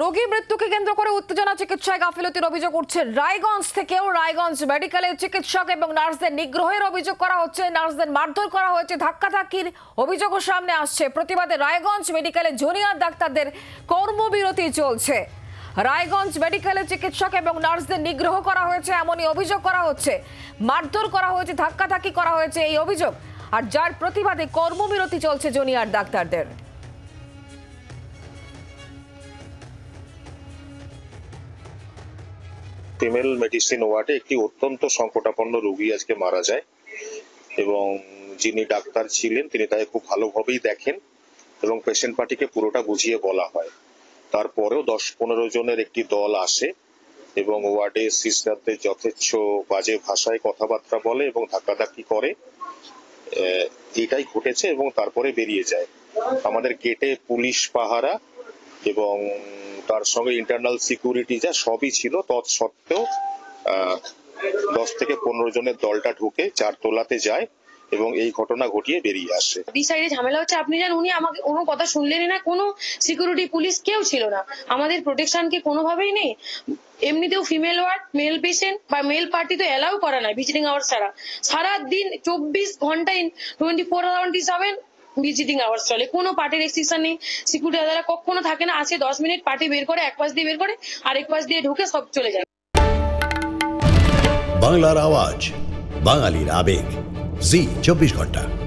রোগী মৃত্যুকে কেন্দ্র করে উত্তেজনা চিকিৎসায় গাফিলতির অভিযোগ উঠছে রায়গঞ্জ থেকেও রায়গঞ্জ মেডিকেলে চিকিৎসক এবং নার্সদের নিগ্রহের অভিযোগ করা হচ্ছে নার্সদের মারধর করা হয়েছে ধাক্কির অভিযোগও সামনে আসছে প্রতিবাদে রায়গঞ্জ মেডিকেলে জুনিয়র ডাক্তারদের কর্মবিরতি চলছে রায়গঞ্জ মেডিকেলে চিকিৎসক এবং নার্সদের নিগ্রহ করা হয়েছে এমনই অভিযোগ করা হচ্ছে মারধর করা হয়েছে ধাক্কি করা হয়েছে এই অভিযোগ আর যার প্রতিবাদে কর্মবিরতি চলছে জুনিয়র ডাক্তারদের ফিমেল মেডিসিন ওয়ার্ডে একটি অত্যন্ত সংকটাপন্ন রোগী আজকে মারা যায় এবং যিনি ডাক্তার ছিলেন তিনি তাকে খুব ভালোভাবেই দেখেন এবং পেশেন্ট পার্টিকে পুরোটা বুঝিয়ে বলা হয় তারপরেও দশ পনেরো জনের একটি দল আসে এবং ওয়ার্ডে সিস্টারদের যথেচ্ছ বাজে ভাষায় কথাবার্তা বলে এবং ধাক্কাধাক্কি করে এটাই ঘটেছে এবং তারপরে বেরিয়ে যায় আমাদের গেটে পুলিশ পাহারা এবং তার সঙ্গে ইন্টারনাল সিকিউরিটি যা সবই ছিল তৎসত্ত্বেও দশ থেকে পনেরো জনের দলটা ঢুকে চার তোলাতে যায় এবং এই ঘটনা ঘটিয়ে বেরিয়ে আসে সাইডে ঝামেলা হচ্ছে আপনি জান উনি আমাকে কোনো কথা শুনলেনই না কোনো সিকিউরিটি পুলিশ কেউ ছিল না আমাদের প্রোটেকশন কি কোনোভাবেই নেই এমনিতেও ফিমেল ওয়ার্ড মেল পেশেন্ট বা মেল পার্টি তো অ্যালাউ করা নাই ভিজিটিং আওয়ার ছাড়া সারা দিন চব্বিশ ঘন্টায় twenty four twenty seven visiting hours চলে কোনো পার্টি রেস্ট্রিকশন নেই সিকিউরিটি দাদারা কখনো থাকে না আসে দশ মিনিট পার্টি বের করে এক পাশ দিয়ে বের করে আর এক পাশ দিয়ে ঢুকে সব চলে যায় বাংলার আওয়াজ বাঙালির আবেগ জি চব্বিশ ঘন্টা